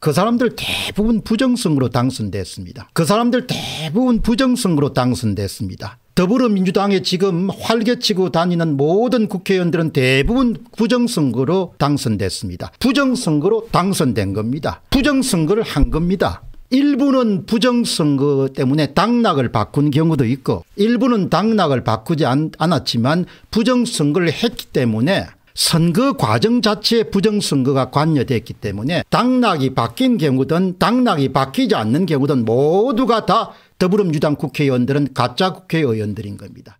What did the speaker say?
그 사람들 대부분 부정성으로 당선됐습니다. 그 사람들 대부분 부정성으로 당선됐습니다. 더불어민주당에 지금 활개치고 다니는 모든 국회의원들은 대부분 부정선거로 당선됐습니다. 부정선거로 당선된 겁니다. 부정선거를 한 겁니다. 일부는 부정선거 때문에 당락을 바꾼 경우도 있고 일부는 당락을 바꾸지 않, 않았지만 부정선거를 했기 때문에 선거 과정 자체에 부정선거가 관여됐기 때문에 당락이 바뀐 경우든 당락이 바뀌지 않는 경우든 모두가 다 더불어민주당 국회의원들은 가짜 국회의원들인 겁니다.